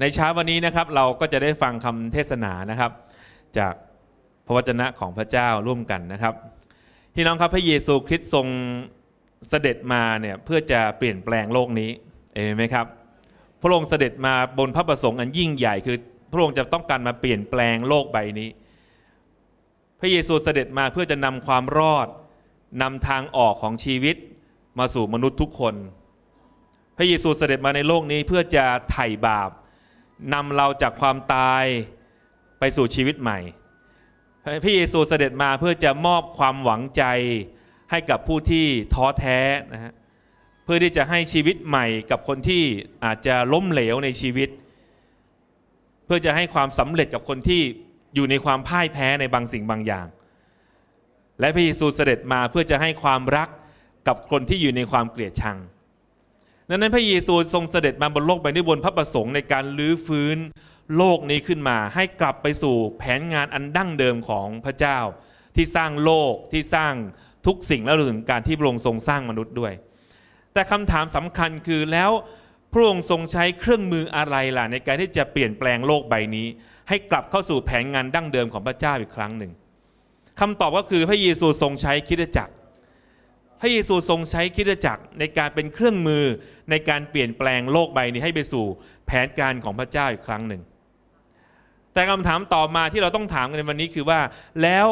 ในเช้าวันนี้นะครับเราก็จะได้ฟังคำเทศนานะครับ จากพระวจนะของพระเจ้าร่วมกันนะครับพี่น้องครับพระเยซูคริสต์ทรงเสด็จมาเนี่ยเพื่อจะเปลี่ยนแปลงโลกนี้เอไหมครับพระองค์เสด็จมาบนพระประสงค์อันยิ่งใหญ่คือพระองค์จะต้องการมาเปลี่ยนแปลงโลกใบนี้ พระเยซูเสด็จมาเพื่อจะนำความรอดนำทางออกของชีวิตมาสู่มนุษย์ทุกคน พระเยซูเสด็จมาในโลกนี้เพื่อจะไถ่บาปนำเราจากความตายไปสู่ชีวิตใหม่พระเยซูเสด็จมาเพื่อจะมอบความหวังใจให้กับผู้ที่ท้อแท้นะฮะ เพื่อที่จะให้ชีวิตใหม่กับคนที่อาจจะล้มเหลวในชีวิต เพื่อจะให้ความสำเร็จกับคนที่อยู่ในความพ่ายแพ้ในบางสิ่งบางอย่าง และพระเยซูเสด็จมาเพื่อจะให้ความรักกับคนที่อยู่ในความเกลียดชังดังนั้น พระเยซูทรงเสด็จมาบนโลกใบนี้บนพระประสงค์ในการลื้อฟื้นโลกนี้ขึ้นมาให้กลับไปสู่แผนงานอันดั้งเดิมของพระเจ้า ที่สร้างโลกที่สร้างทุกสิ่งและถึงการที่พระองค์ทรงสร้างมนุษย์ด้วย แต่คำถามสำคัญคือแล้วพระองค์ทรงใช้เครื่องมืออะไรล่ะ ในการที่จะเปลี่ยนแปลงโลกใบนี้ ให้กลับเข้าสู่แผนงานดั้งเดิมของพระเจ้าอีกครั้งหนึ่ง คำตอบก็คือพระเยซูทรงใช้คิดจักรพระเยซูทรงใช้คิดจักรในการเป็นเครื่องมือในการเปลี่ยนแปลงโลกใบนี้ให้ไปสู่แผนการของพระเจ้าอีกครั้งหนึ่ง แต่คำถามต่อมาที่เราต้องถามกันในวันนี้คือว่า แล้ว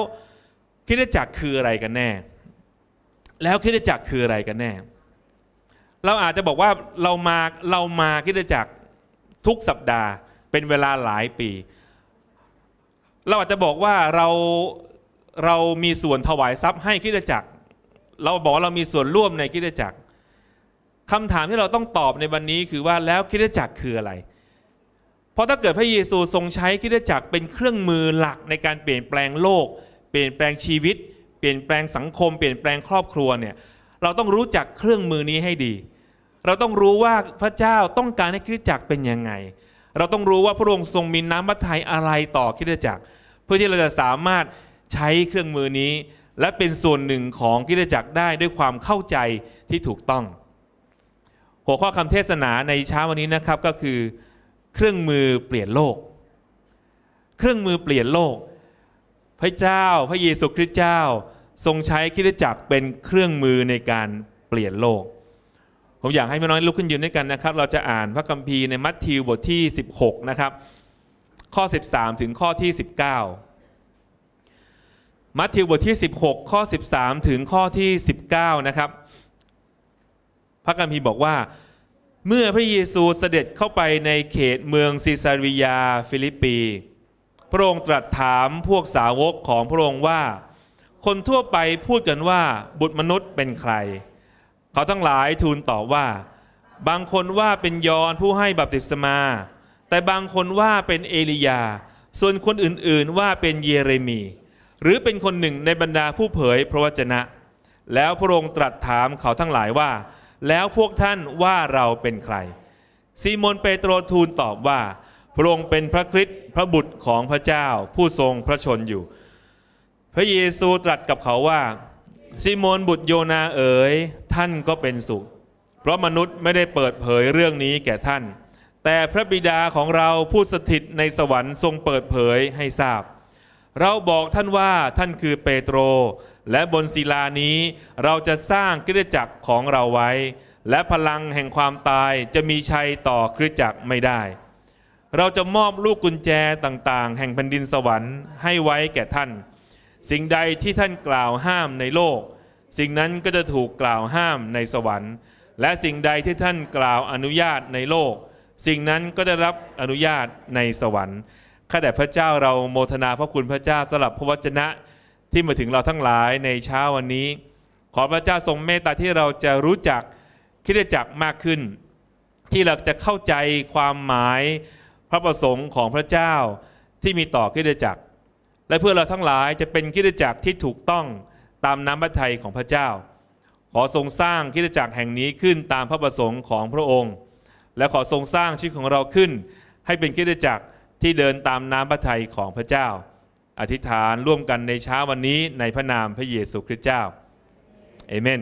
คิดจักรคืออะไรกันแน่แล้วคิดจักรคืออะไรกันแน่ เราอาจจะบอกว่าเรามาเรามาคิดจักรทุกสัปดาห์เป็นเวลาหลายปี เราอาจจะบอกว่าเราเรามีส่วนถวายทรัพย์ให้คิดจักรเราบอกเรามีส่วนร่วมในคิดจักรคำถามที่เราต้องตอบในวันนี้คือว่าแล้วคิดจักรคืออะไร เพราะถ้าเกิดพระเยซูทรงใช้คิดจักรเป็นเครื่องมือหลักในการเปลี่ยนแปลงโลก เปลี่ยนแปลงชีวิต เปลี่ยนแปลงสังคม เปลี่ยนแปลงครอบครัวเนี่ย เราต้องรู้จักเครื่องมือนี้ให้ดี เราต้องรู้ว่าพระเจ้าต้องการให้คิดจักรเป็นยังไง เราต้องรู้ว่าพระองค์ทรงมีน้ำพระทัยอะไรต่อคิดจักรเพื่อที่เราจะสามารถใช้เครื่องมือนี้และเป็นส่วนหนึ่งของกิจจักรได้ด้วยความเข้าใจที่ถูกต้อง หัวข้อคำเทศนาในเช้าวันนี้นะครับก็คือ เครื่องมือเปลี่ยนโลก เครื่องมือเปลี่ยนโลก พระเจ้าพระเยซูคริสต์เจ้าทรงใช้คิดจักรเป็นเครื่องมือในการเปลี่ยนโลก ผมอยากให้พี่น้องลุกขึ้นยืนด้วยกันนะครับ เราจะอ่านพระคัมภีร์ในมัทธิวบทที่ 16 นะครับ ข้อ 13 ถึงข้อที่ 19มัทธิวบทที่ 16 ข้อ 13 ถึงข้อที่ 19 นะครับ พระกัมพีบอกว่า เมื่อพระเยซูเสด็จเข้าไปในเขตเมืองซีซาริยา ฟิลิปปี พระองค์ตรัสถามพวกสาวกของพระองค์ว่า คนทั่วไปพูดกันว่าบุตรมนุษย์เป็นใคร เขาทั้งหลายทูลตอบว่า บางคนว่าเป็นยอนผู้ให้บัพติศมา แต่บางคนว่าเป็นเอลียา ส่วนคนอื่น ๆว่าเป็นเยเรมีหรือเป็นคนหนึ่งในบรรดาผู้เผยพระวจนะ แล้วพระองค์ตรัสถามเขาทั้งหลายว่า แล้วพวกท่านว่าเราเป็นใคร ซีโมนเปโตรทูลตอบว่า พระองค์เป็นพระคริสต์พระบุตรของพระเจ้า ผู้ทรงพระชนอยู่ พระเยซูตรัสกับเขาว่าซีโมนบุตรโยนาเอ๋ยท่านก็เป็นสุขเพราะมนุษย์ไม่ได้เปิดเผยเรื่องนี้แก่ท่าน แต่พระบิดาของเราผู้สถิตในสวรรค์ทรงเปิดเผยให้ทราบเราบอกท่านว่าท่านคือเปโตร และบนศิลานี้ เราจะสร้างคริสตจักรของเราไว้ และพลังแห่งความตายจะมีชัยต่อคริสตจักรไม่ได้ เราจะมอบลูกกุญแจต่างๆ แห่งแผ่นดินสวรรค์ให้ไว้แก่ท่าน สิ่งใดที่ท่านกล่าวห้ามในโลก สิ่งนั้นก็จะถูกกล่าวห้ามในสวรรค์ และสิ่งใดที่ท่านกล่าวอนุญาตในโลก สิ่งนั้นก็จะรับอนุญาตในสวรรค์ข้าแต่พระเจ้าเราโมทนาพระคุณพระเจ้าสลับพระวจนะที่มาถึงเราทั้งหลายในเช้าวันนี้ ขอพระเจ้าทรงเมตตาที่เราจะรู้จักคิดจักมากขึ้น ที่เราจะเข้าใจความหมายพระประสงค์ของพระเจ้าที่มีต่อคิดจักและเพื่อเราทั้งหลายจะเป็นคิดจักที่ถูกต้องตามน้ำพระทัยของพระเจ้า ขอทรงสร้างคิดจักแห่งนี้ขึ้นตามพระประสงค์ของพระองค์ และขอทรงสร้างชีวิตของเราขึ้น ให้เป็นคิดจักรที่เดินตามน้ำพระทัยของพระเจ้า อธิษฐานร่วมกันในเช้าวันนี้ในพระนามพระเยซูคริสต์เจ้าเอเมน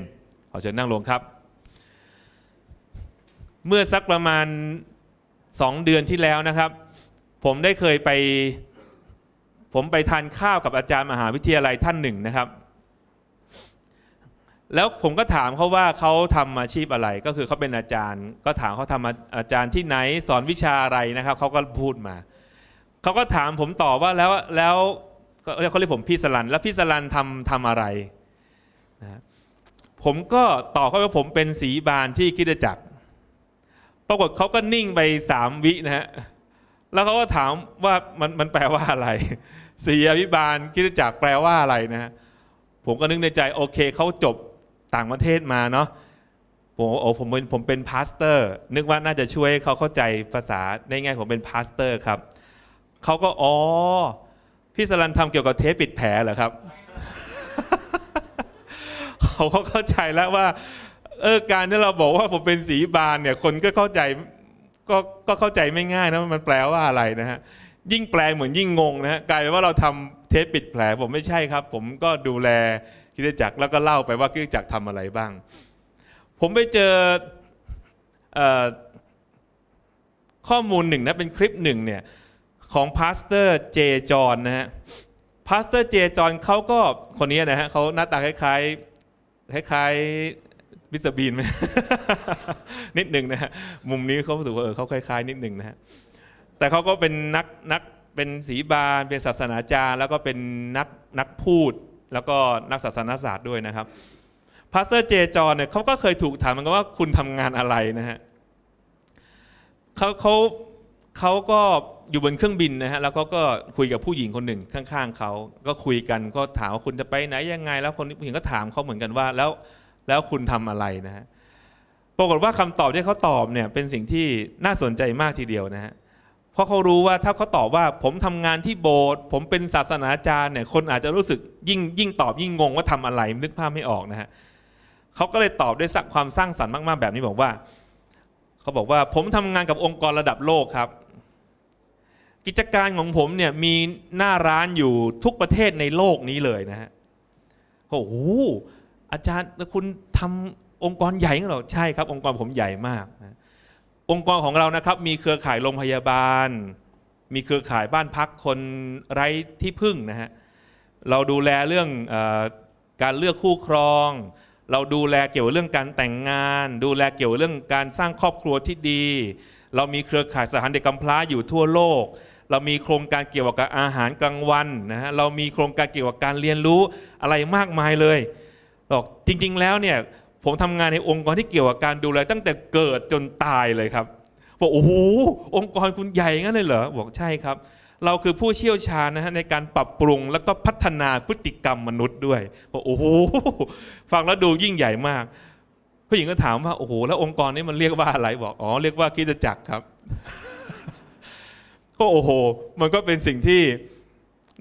ขอเชิญนั่งลงครับ เมื่อสักประมาณสองเดือนที่แล้วนะครับ ผมได้เคยไปผมไปทานข้าวกับอาจารย์มหาวิทยาลัยท่านหนึ่งนะครับแล้วผมก็ถามเขาว่าเขาทำอาชีพอะไรก็คือเขาเป็นอาจารย์ ก็ถามเขาทำอาจารย์ที่ไหนสอนวิชาอะไรนะครับเขาก็พูดมาเขาก็ถามผมต่อว่าแล้วแล้วเขาเรียกผมพี่สลันแล้วพี่สลันทำทำอะไรนะผมก็ตอบเขาว่าผมเป็นสีบานที่คิดจักร ปรากฏเขาก็นิ่งไปสามวินะฮะแล้วเขาก็ถามว่า มันมันแปลว่าอะไรสีอภิบาลคิดจักรแปลว่าอะไรนะฮะผมก็นึกในใจโอเคเขาจบต่างประเทศมาเนาะผมโอ้ผมเป็นผมเป็นพาสเตอร์นึกว่าน่าจะช่วยเขาเข้าใจภาษาใน้ง่ายผมเป็นพาสเตอร์ครับเขาก็อ๋อพี่สลันทำเกี่ยวกับเทปปิดแผลเหรอครับ เขาก็เข้าใจแล้วว่า เออการที่เราบอกว่า ผมเป็นสีบานเนี่ย คนก็เข้าใจก็ก็เข้าใจไม่ง่ายนะมันแปลว่าอะไรนะฮะยิ่งแปลเหมือนยิ่งงงนะฮะกลายเป็นว่าเราทำเทปปิดแผล ผมไม่ใช่ครับ ผมก็ดูแลคิดจักรแล้วก็เล่าไปว่าคิดจักรทำอะไรบ้าง ผมไปเจอข้อมูลหนึ่งนะเป็นคลิปหนึ่งเนี่ยของพาสเตอร์เจจอนนะฮะพาสเตอร์เจจอนเขาก็คนนี้นะฮะเขาหน้าตาคล้ายๆ คล้ายๆมิสเตอร์บีนไหมนิดหนึ่งนะฮะมุมนี้เขาถือว่าเออเขาคล้ายๆนิดหนึ่งนะฮะแต่เขาก็เป็น นักนักเป็นศีบาล เป็นศาสนาจารย์ แล้วก็เป็นนักนักพูดแล้วก็นักศาสนาศาสตร์ด้วยนะครับพาสเตอร์เจจอนเนี่ยเขาก็เคยถูกถามมันกันว่าคุณทำงานอะไรนะฮะเขาเขาเขาก็อยู่บนเครื่องบินนะฮะแล้วเขาก็คุยกับผู้หญิงคนหนึ่งข้างๆเขา ก็คุยกันก็ถามว่าคุณจะไปไหนยังไงแล้วคนผู้หญิงก็ถามเขาเหมือนกันว่าแล้วแล้วคุณทำอะไรนะฮะปรากฏว่าคำตอบที่เขาตอบเนี่ย เป็นสิ่งที่น่าสนใจมากทีเดียวนะฮะ เพราะเขารู้ว่าถ้าเขาตอบว่าผมทำงานที่โบสถ์ผมเป็นศาสนาจารย์เนี่ยคนอาจจะรู้สึกยิ่งยิ่งตอบยิ่งงงว่าทำอะไรนึกภาพไม่ออกนะฮะเขาก็เลยตอบด้วยความสร้างสรรค์มาก ๆ แบบนี้บอกว่าเขาบอกว่าผมทำงานกับองค์กรระดับโลกครับกิจการของผมเนี่ยมีหน้าร้านอยู่ทุกประเทศในโลกนี้เลยนะฮะโอ้โหอาจารย์แล้วคุณทำองค์กรใหญ่เหรอใช่ครับ องค์กรผมใหญ่มากนะองค์กรของเรานะครับมีเครือข่ายโรงพยาบาล มีเครือข่ายบ้านพักคนไร้ที่พึ่งนะฮะเราดูแลเรื่องอการเลือกคู่ครอง เราดูแลเกี่ยวกับเรื่องการแต่งงาน ดูแลเกี่ยวกับเรื่องการสร้างครอบครัวที่ดี เรามีเครือข่ายสถานเด็กกำพร้าอยู่ทั่วโลกเรามีโครงการเกี่ยวกับอาหารกลางวันนะฮะ เรามีโครงการเกี่ยวกับการเรียนรู้อะไรมากมายเลยบอกจริงๆ แล้วเนี่ยผมทำงานในองค์กรที่เกี่ยวกับการดูแลตั้งแต่เกิดจนตายเลยครับบอกโอ้โหองค์กรคุณใหญ่งั้นเลยเหรอ บอกใช่ครับ เราคือผู้เชี่ยวชาญนะฮะในการปรับปรุงแล้วก็พัฒนาพฤติกรรมมนุษย์ด้วยบอกโอ้โหฟังแล้วดูยิ่งใหญ่มาก ผู้หญิงก็ถามว่าโอ้โหแล้วองค์กรนี้มันเรียกว่าอะไร บอกอ๋อเรียกว่าคิดจักรครับก็โอ้โห มันก็เป็นสิ่งที่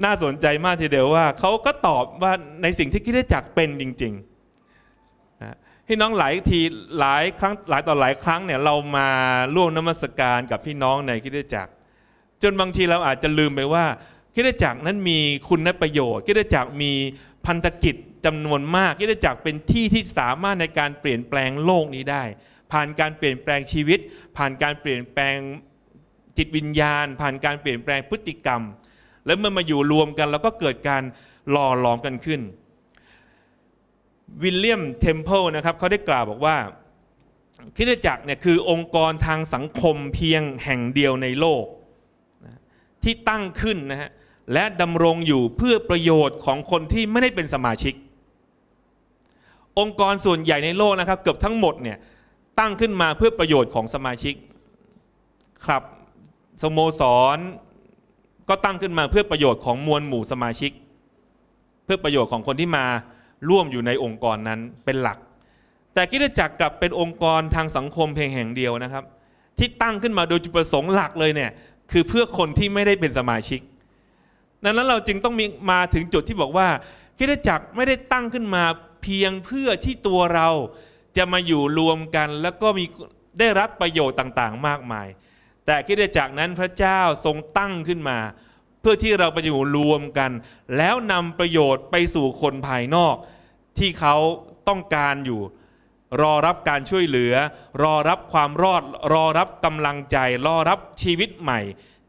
น่าสนใจมากทีเดียวว่า เขาก็ตอบว่าในสิ่งที่คิดได้จากเป็นจริงๆ นะพี่น้องหลายทีหลายครั้งหลายต่อหลายครั้งเนี่ยเรามาร่วมนมัสการกับพี่น้องในคิดได้จักจนบางทีเราอาจจะลืมไปว่าคิดได้จักนั้นมีคุณประโยชน์คิดได้จักมีพันธกิจจำนวนมากคิดได้จักเป็นที่ที่สามารถในการเปลี่ยนแปลงโลกนี้ได้ ผ่านการเปลี่ยนแปลงชีวิต ผ่านการเปลี่ยนแปลงจิตวิญญาณผ่านการเปลี่ยนแปลงพฤติกรรม แล้เมื่อมาอยู่รวมกัน แล้วก็เกิดการหล่อหลอมกันขึ้นวิลเลียมเทมเพิลนะครับเขาได้กล่าวบอกว่าคิดจักรเนี่ยคือองค์กรทางสังคมเพียงแห่งเดียวในโลก ที่ตั้งขึ้นนะฮะ และดำรงอยู่เพื่อประโยชน์ของคนที่ไม่ได้เป็นสมาชิก องค์กรส่วนใหญ่ในโลกนะครับ เกือบทั้งหมดเนี่ยตั้งขึ้นมาเพื่อประโยชน์ของสมาชิกครับสโมสร ก็ตั้งขึ้นมาเพื่อประโยชน์ของมวลหมู่สมาชิก เพื่อประโยชน์ของคนที่มาร่วมอยู่ในองค์กรนั้นเป็นหลัก แต่กิจจักรกลับเป็นองค์กรทางสังคมเพียงแห่งเดียวนะครับ ที่ตั้งขึ้นมาโดยจุดประสงค์หลักเลยเนี่ยคือเพื่อคนที่ไม่ได้เป็นสมาชิก ดังนั้นเราจึงต้องมีมาถึงจุดที่บอกว่ากิจจักรไม่ได้ตั้งขึ้นมาเพียงเพื่อที่ตัวเราจะมาอยู่รวมกัน แล้วก็มีได้รับประโยชน์ต่างๆ มากมายแต่คิดได้จากนั้นพระเจ้าทรงตั้งขึ้นมา เพื่อที่เราไปอยู่รวมกัน แล้วนำประโยชน์ไปสู่คนภายนอก ที่เขาต้องการอยู่ รอรับการช่วยเหลือ รอรับความรอดรอรับกำลังใจ รอรับชีวิตใหม่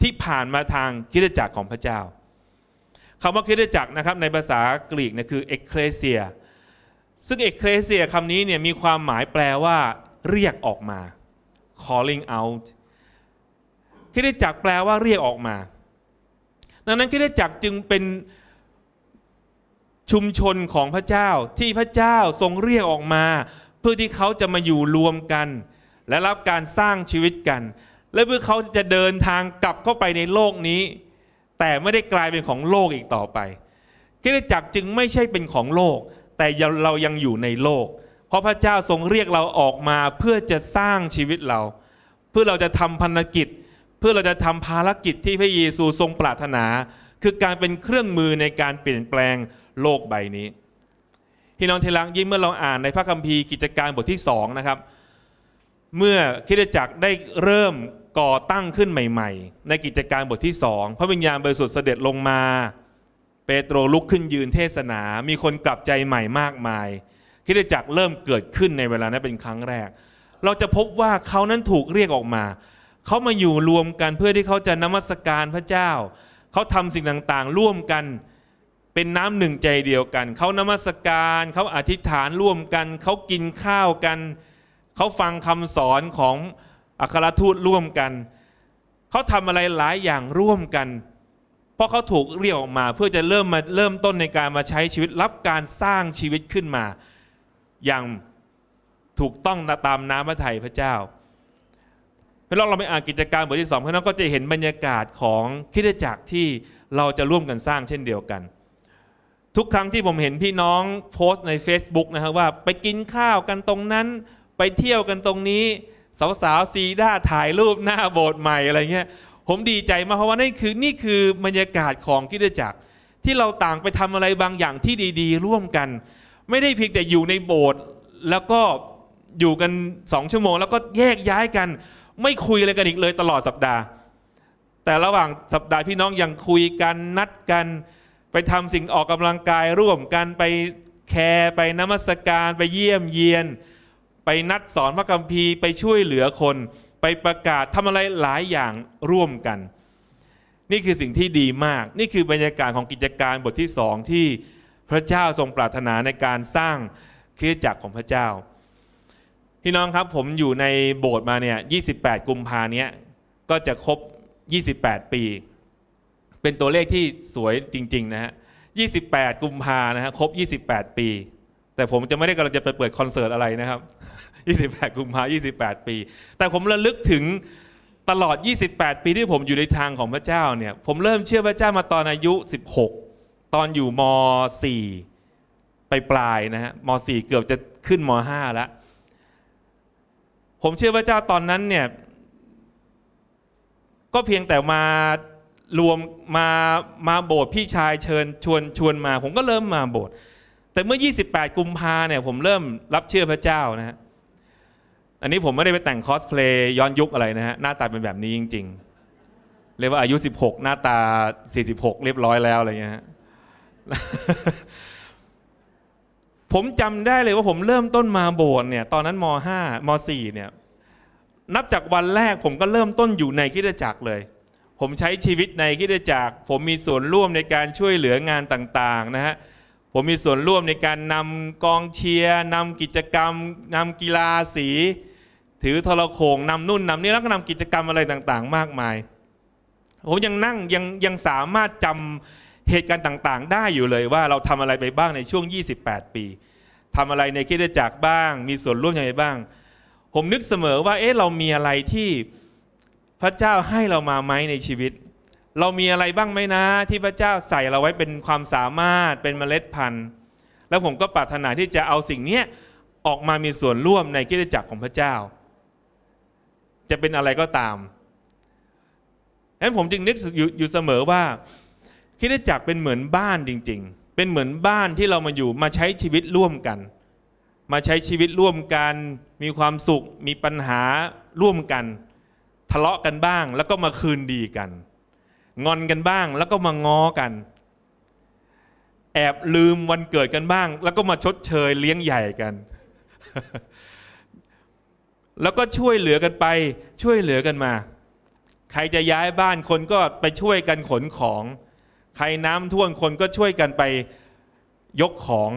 ที่ผ่านมาทางคิดจักรของพระเจ้าคำว่าคิดจักรนะครับ ในภาษากรีกเนี่ยคือเอ็กเคเซีย ซึ่งเอ็กเคเซียคำนี้เนี่ยมีความหมายแปลว่า เรียกออกมา calling out คิดจักแปลว่าเรียกออกมา ดังนั้นคิดจักจึงเป็นชุมชนของพระเจ้าที่พระเจ้าทรงเรียกออกมา เพื่อที่เขาจะมาอยู่รวมกัน และรับการสร้างชีวิตกัน และเพื่อเขาจะเดินทางกลับเข้าไปในโลกนี้ แต่ไม่ได้กลายเป็นของโลกอีกต่อไปคิดจักจึงไม่ใช่เป็นของโลก แต่เรายังอยู่ในโลก เพราะพระเจ้าทรงเรียกเราออกมาเพื่อจะสร้างชีวิตเรา เพื่อเราจะทำพันธกิจพื่อเราจะทำภารกิจที่พระเยซูทรงปรารถนาคือการเป็นเครื่องมือในการเปลี่ยนแปลงโลกใบนี้พี่น้องที่ังยิ่งเมื่อเราอ่านในพระคัมภีร์กิจการบทที่สองนะครับเมื่อคิดจักรได้เริ่มก่อตั้งขึ้นใหม่ๆ ในกิจการบทที่สองพระวิญญาณบริสุทธิ์เสด็จลงมา เปโตรลุกขึ้นยืนเทศนา มีคนกลับใจใหม่มากมายคิดจักรเริ่มเกิดขึ้นในเวลานั้นเป็นครั้งแรก เราจะพบว่าเขานั้นถูกเรียกออกมาเขามาอยู่รวมกันเพื่อที่เขาจะนมัสการพระเจ้า เขาทำสิ่งต่างๆ ร่วมกันเป็นน้ำหนึ่งใจเดียวกัน เขานมัสการ เขาอธิษฐานร่วมกัน เขากินข้าวกัน เขาฟังคำสอนของอัครทูตร่วมกัน เขาทำอะไรหลายอย่างร่วมกัน เพราะเขาถูกเรียกออกมาเพื่อจะเริ่มมาเริ่มต้นในการมาใช้ชีวิตรับการสร้างชีวิตขึ้นมา อย่างถูกต้องตามน้ำพระทัยพระเจ้าพี่น้องเราไปอ่านกิจการบทที่สองพี่น้องก็จะเห็นบรรยากาศของคิดจักรที่เราจะร่วมกันสร้างเช่นเดียวกัน ทุกครั้งที่ผมเห็นพี่น้องโพสต์ใน Facebook นะครับว่าไปกินข้าวกันตรงนั้นไปเที่ยวกันตรงนี้ สาวๆซีด้าถ่ายรูปหน้าโบสถ์ใหม่อะไรเงี้ย ผมดีใจมากเพราะว่านี่คือนี่คือบรรยากาศของคิดจักร ที่เราต่างไปทำอะไรบางอย่างที่ดี ๆ ร่วมกัน ไม่ได้เพียงแต่อยู่ในโบสถ์แล้วก็อยู่กันสองชั่วโมงแล้วก็แยกย้ายกันไม่คุยอะไรกันอีกเลยตลอดสัปดาห์ แต่ระหว่างสัปดาห์พี่น้องยังคุยกันนัดกัน ไปทำสิ่งออกกำลังกายร่วมกันไปแคร์ไปนมัสการไปเยี่ยมเยียน ไปนัดสอนพระคัมภีร์ไปช่วยเหลือคน ไปประกาศทำอะไรหลายอย่างร่วมกัน นี่คือสิ่งที่ดีมาก นี่คือบรรยากาศของกิจการบทที่สองที่พระเจ้าทรงปรารถนาในการสร้างคริสตจักรของพระเจ้าพี่น้องครับผมอยู่ในโบสถ์มาเนี่ย 28 กุมภาเนี้ยก็จะครบ 28 ปี เป็นตัวเลขที่สวยจริงๆนะฮะ 28 กุมภานะฮะครบ 28 ปี แต่ผมจะไม่ได้กำลังจะไปเปิดคอนเสิร์ตอะไรนะครับ 28 กุมภา28 ปี แต่ผมระลึกถึงตลอด 28 ปีที่ผมอยู่ในทางของพระเจ้าเนี่ยผมเริ่มเชื่อพระเจ้ามาตอนอายุ 16 ตอนอยู่ม .4 ไปปลายนะฮะม .4 เกือบจะขึ้นม .5 แล้วผมเชื่อว่าเจ้าตอนนั้นเนี่ย ก็เพียงแต่มารวมมามาโบสถ์พี่ชายเชิญชวนชวนมา ผมก็เริ่มมาโบสถ์แต่เมื่อ28กุมภาเนี่ยผมเริ่มรับเชื่อพระเจ้านะฮะอันนี้ผมไม่ได้ไปแต่งคอสเพลย์ย้อนยุคอะไรนะฮะหน้าตาเป็นแบบนี้จริง ๆ เรียกว่าอายุ16 หน้าตา46เรียบร้อยแล้วอะไรเงี้ยผมจำได้เลยว่าผมเริ่มต้นมาโบสถ์เนี่ยตอนนั้นม 5ม4เนี่ยนับจากวันแรกผมก็เริ่มต้นอยู่ในคิดจักรเลย ผมใช้ชีวิตในคิดจักรผมมีส่วนร่วมในการช่วยเหลืองานต่างๆนะฮะผมมีส่วนร่วมในการนำกองเชียร์นำกิจกรรมนำกีฬาสี ถือทรโขงนำนุ่นนำนี่แล้วก็นำกิจกรรมอะไรต่าง ๆ มากมาย ผมยังนั่งยังยังสามารถจำเหตุการณ์ต่าง ๆ ได้อยู่เลยว่าเราทำอะไรไปบ้างในช่วง 28 ปี ทำอะไรในคิดจักรบ้าง มีส่วนร่วมยังไงบ้าง ผมนึกเสมอว่า เอ๊ะเรามีอะไรที่พระเจ้าให้เรามาไหมในชีวิต เรามีอะไรบ้างไหมนะ ที่พระเจ้าใส่เราไว้เป็นความสามารถเป็นเมล็ดพันธุ์ แล้วผมก็ปรารถนาที่จะเอาสิ่งนี้ออกมามีส่วนร่วมในกิจจักรของพระเจ้า จะเป็นอะไรก็ตามฉะนั้นผมจึงนึกอยู่เสมอว่าคิดจักเป็นเหมือนบ้านจริงๆ เป็นเหมือนบ้านที่เรามาอยู่มาใช้ชีวิตร่วมกัน มาใช้ชีวิตร่วมกัน มีความสุขมีปัญหาร่วมกัน ทะเลาะกันบ้างแล้วก็มาคืนดีกัน งอนกันบ้างแล้วก็มาง้อกัน แอบลืมวันเกิดกันบ้าง แล้วก็มาชดเชยเลี้ยงใหญ่กัน แล้วก็ช่วยเหลือกันไป ช่วยเหลือกันมา ใครจะย้ายบ้านคนก็ไปช่วยกันขนของใครน้ำท่วมคนก็ช่วยกันไปยกของ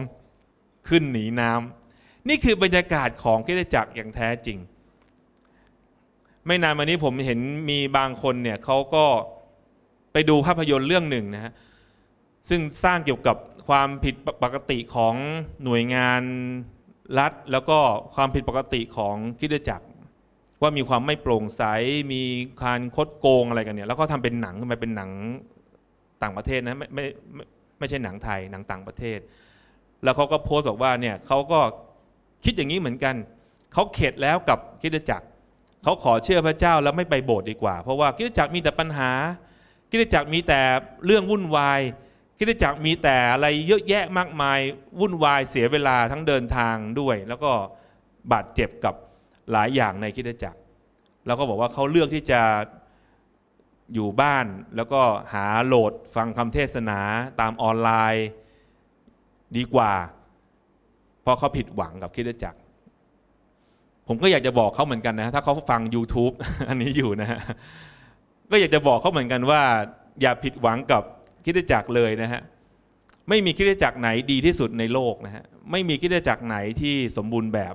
ขึ้นหนีน้ำนี่คือบรรยากาศของคิสตจักรอย่างแท้จริง ไม่นานมานี้ผมเห็นมีบางคนเนี่ยเขาก็ไปดูภาพยนตร์เรื่องหนึ่งนะฮะซึ่งสร้างเกี่ยวกับความผิดปกติของหน่วยงานรัฐ แล้วก็ความผิดปกติของคิสตจักร ว่ามีความไม่โปร่งใสมีการคดโกงอะไรกันเนี่ยแล้วก็ทำเป็นหนังขึ้นมาเป็นหนังต่างประเทศนะไม่ไม่ไม่ใช่หนังไทย หนังต่างประเทศ แล้วเขาก็โพสต์บอกว่าเนี่ยเขาก็คิดอย่างนี้เหมือนกัน เขาเข็ดแล้วกับคิดจักร เขาขอเชื่อพระเจ้าแล้วไม่ไปโบสถ์ดีกว่า เพราะว่าคิดจักรมีแต่ปัญหาคิดจักรมีแต่เรื่องวุ่นวายคิดจักรมีแต่อะไรเยอะแยะมากมายวุ่นวายเสียเวลาทั้งเดินทางด้วย แล้วก็บาดเจ็บกับหลายอย่างในคิดจักร แล้วก็บอกว่าเขาเลือกที่จะอยู่บ้านแล้วก็หาโหลดฟังคำเทศนาตามออนไลน์ ดีกว่าเพราะเขาผิดหวังกับคิดจักรผมก็อยากจะบอกเขาเหมือนกันนะถ้าเขาฟัง YouTube อันนี้อยู่นะฮะก็อยากจะบอกเขาเหมือนกันว่า อย่าผิดหวังกับคิดจักรเลยนะฮะ ไม่มีคิดจักรไหนดีที่สุดในโลกนะฮะไม่มีคิดจักรไหนที่สมบูรณ์แบบ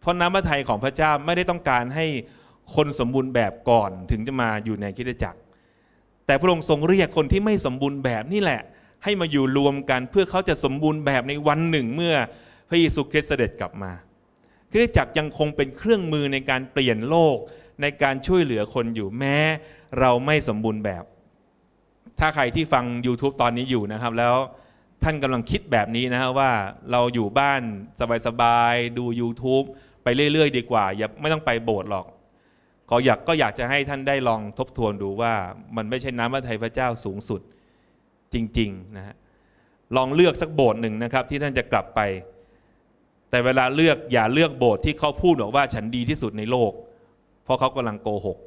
เพราะน้ำพระทัยของพระเจ้าไม่ได้ต้องการให้คนสมบูรณ์แบบก่อนถึงจะมาอยู่ในคิดจักร แต่พระองค์ทรงเรียกคนที่ไม่สมบูรณ์แบบนี่แหละ ให้มาอยู่รวมกันเพื่อเขาจะสมบูรณ์แบบในวันหนึ่งเมื่อพระเยซูคริสต์เสด็จกลับมาคริสตจักรยังคงเป็นเครื่องมือในการเปลี่ยนโลกในการช่วยเหลือคนอยู่แม้เราไม่สมบูรณ์แบบ ถ้าใครที่ฟัง YouTube ตอนนี้อยู่นะครับ แล้วท่านกำลังคิดแบบนี้นะว่าเราอยู่บ้านสบายๆดู YouTube ไปเรื่อยๆ ดีกว่าอย่าไม่ต้องไปโบสถ์หรอกก็อยากก็อยากจะให้ท่านได้ลองทบทวนดูว่ามันไม่ใช่น้ำพระทัยพระเจ้าสูงสุด จริงๆนะฮะลองเลือกสักโบสถ์หนึ่งนะครับที่ท่านจะกลับไป แต่เวลาเลือกอย่าเลือกโบสถ์ที่เขาพูดบอกว่าฉันดีที่สุดในโลก เพราะเขากำลังโกหก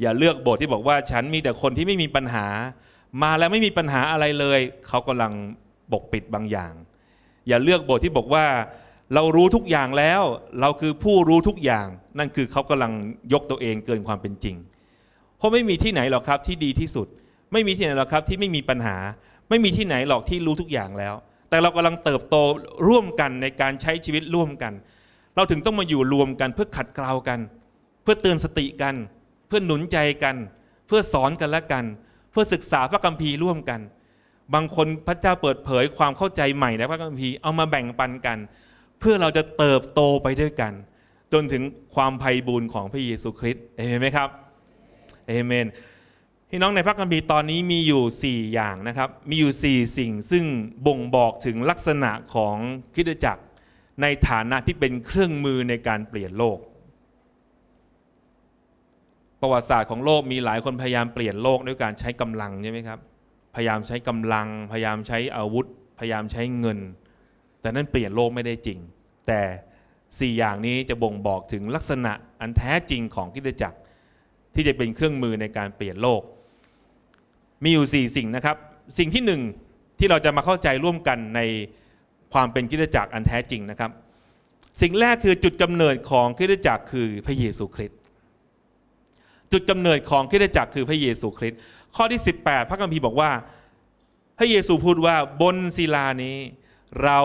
อย่าเลือกโบสถ์ที่บอกว่าฉันมีแต่คนที่ไม่มีปัญหามาแล้วไม่มีปัญหาอะไรเลยเขากำลังปกปิดบางอย่าง อย่าเลือกโบสถ์ที่บอกว่าเรารู้ทุกอย่างแล้วเราคือผู้รู้ทุกอย่าง นั่นคือเขากำลังยกตัวเองเกินความเป็นจริงเพราะไม่มีที่ไหนหรอกครับที่ดีที่สุด ไม่มีที่ไหนหรอกครับที่ไม่มีปัญหาไม่มีที่ไหนหรอกที่รู้ทุกอย่างแล้ว แต่เรากำลังเติบโตร่วมกันในการใช้ชีวิตร่วมกัน เราถึงต้องมาอยู่รวมกันเพื่อขัดเกลากัน เพื่อเตือนสติกัน เพื่อหนุนใจกัน เพื่อสอนกันและกัน เพื่อศึกษาพระคัมภีร์ร่วมกัน บางคนพระเจ้าเปิดเผยความเข้าใจใหม่ในพระคัมภีร์เอามาแบ่งปันกันเพื่อเราจะเติบโตไปด้วยกัน จนถึงความไพ่บุญของพระเยซูคริสต์เอเมนไหมครับเอเมนพี่น้องในพระคัมภีร์ตอนนี้มีอยู่ 4 อย่างนะครับ มีอยู่ 4 สิ่งซึ่งบ่งบอกถึงลักษณะของคริสตจักรในฐานะที่เป็นเครื่องมือในการเปลี่ยนโลก ประวัติศาสตร์ของโลกมีหลายคนพยายามเปลี่ยนโลกด้วยการใช้กำลังใช่ไหมครับ พยายามใช้กำลัง พยายามใช้อาวุธ พยายามใช้เงินแต่นั้นเปลี่ยนโลกไม่ได้จริง แต่ 4 อย่างนี้จะบ่งบอกถึงลักษณะอันแท้จริงของกิจจักร ที่จะเป็นเครื่องมือในการเปลี่ยนโลก มีอยู่ 4 สิ่งนะครับ สิ่งที่1ที่เราจะมาเข้าใจร่วมกันในความเป็นกิจจักรอันแท้จริงนะครับ สิ่งแรกคือจุดกำเนิดของกิจจักรคือพระเยซูคริสต์จุดกำเนิดของคิดจักรคือพระเยซูคริสต์ข้อที่ 18 พระคัมภีร์บอกว่า พระเยซูพูดว่าบนศิลานี้เรา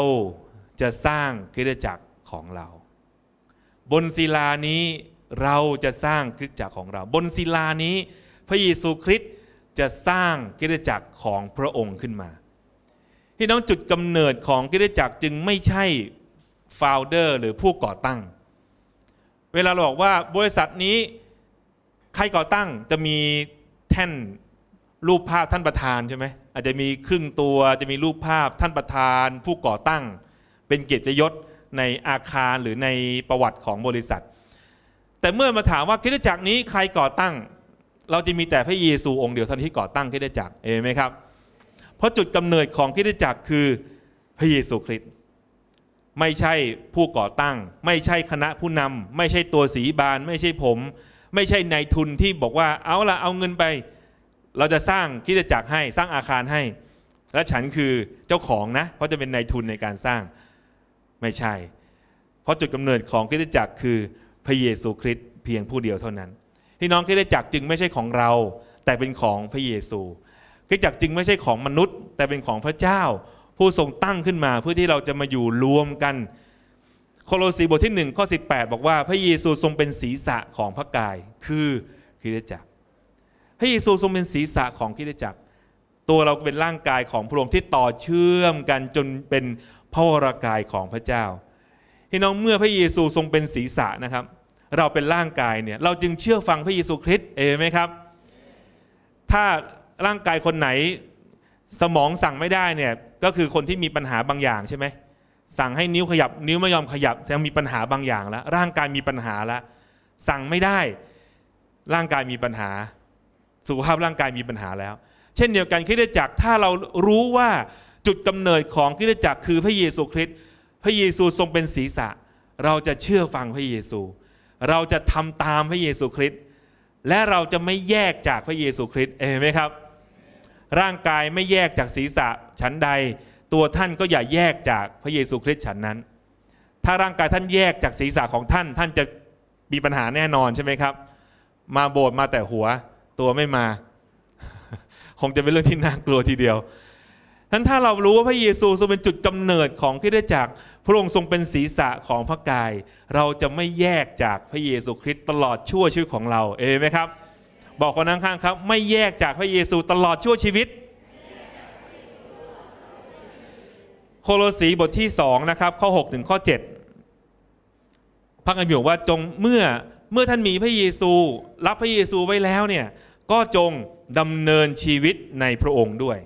จะสร้างคริสตจักรของเราบนศิลานี้เราจะสร้างคริสตจักรของเรา บนศิลานี้ พระเยซูคริสต์จะสร้างคริสตจักรของพระองค์ขึ้นมาพี่น้องจุดกำเนิดของคริสตจักรจึงไม่ใช่โฟลเดอร์หรือผู้ก่อตั้ง เวลาเราบอกว่าบริษัทนี้ใครก่อตั้งจะมีแท่นรูปภาพท่านประธานใช่ไหมอาจจะมีครึ่งตัวจะมีรูปภาพท่านประธานผู้ก่อตั้ง เป็นเกียรติยศในอาคารหรือในประวัติของบริษัท แต่เมื่อมาถามว่าคิดจักรนี้ใครก่อตั้ง เราจะมีแต่พระเยซู องค์เดียวท่านที่ก่อตั้งคิดจักรเองไหมครับเพราะจุดกำเนิดของคิดจักรคือพระเยซูคริสต์ไม่ใช่ผู้ก่อตั้ง ไม่ใช่คณะผู้นำ ไม่ใช่ตัวสีบานไม่ใช่ผม ไม่ใช่นายทุนที่บอกว่าเอาละเอาเงินไปเราจะสร้างคิดจักรให้สร้างอาคารให้ และฉันคือเจ้าของนะเพราะจะเป็นนายทุนในการสร้างไม่ใช่ เพราะจุดกำเนิดของคิดจักรคือพระเยซูคริสต์เพียงผู้เดียวเท่านั้นพี่น้องคิดจักรจึงไม่ใช่ของเรา แต่เป็นของพระเยซูคิดจักรจึงไม่ใช่ของมนุษย์ แต่เป็นของพระเจ้า ผู้ทรงตั้งขึ้นมาเพื่อที่เราจะมาอยู่รวมกันโคโลสีบทที่1ข้อ18 บอกว่าพระเยซูทรงเป็นศีรษะของพระกายคือคริสตจักรพระเยซูทรงเป็นศีรษะของคิดจักร ตัวเราเป็นร่างกายของพระองค์ที่ต่อเชื่อมกันจนเป็นพระวรากายของพระเจ้าพี่น้องเมื่อพระเยซูทรงเป็นศีรษะนะครับ เราเป็นร่างกายเนี่ยเราจึงเชื่อฟังพระเยซูคริสต์เอไหมครับถ้าร่างกายคนไหนสมองสั่งไม่ได้เนี่ยก็คือคนที่มีปัญหาบางอย่างใช่ไหมสั่งให้นิ้วขยับ นิ้วไม่ยอมขยับแสดงมีปัญหาบางอย่างแล้วร่างกายมีปัญหาแล้วสั่งไม่ได้ร่างกายมีปัญหาสุขภาพร่างกายมีปัญหาแล้ว เช่นเดียวกันคริสตจักรถ้าเรารู้ว่าจุดกำเนิดของคริสตจักรคือพระเยซูคริสต์ พระเยซูทรงเป็นศีรษะ เราจะเชื่อฟังพระเยซู เราจะทำตามพระเยซูคริสต์และเราจะไม่แยกจากพระเยซูคริสต์เห็นไหมครับ ร่างกายไม่แยกจากศีรษะฉันใดตัวท่านก็อย่าแยกจากพระเยซูคริสต์ฉันนั้น ถ้าร่างกายท่านแยกจากศีรษะของท่านท่านจะมีปัญหาแน่นอนใช่ไหมครับ มาโบสถ์มาแต่หัวตัวไม่มาคงจะเป็นเรื่องที่น่ากลัวทีเดียว ทั้นถ้าเรารู้ว่าพระเยซูทรงเป็นจุดกำเนิดของที่ได้จากพระองค์ทรงเป็นศีรษะของพระกาย เราจะไม่แยกจากพระเยซูคริสต์ตลอดชั่วชีวิตของเรา เอไหมครับ บอกคนข้างๆครับ ไม่แยกจากพระเยซูตลอดชั่วชีวิต โคโลสีบทที่2นะครับข้อ6ถึงข้อ7พระคัมภีร์บอกว่าจงเมื่อเมื่อท่านมีพระเยซูรับพระเยซูไว้แล้วเนี่ยก็จงดำเนินชีวิตในพระองค์ด้วย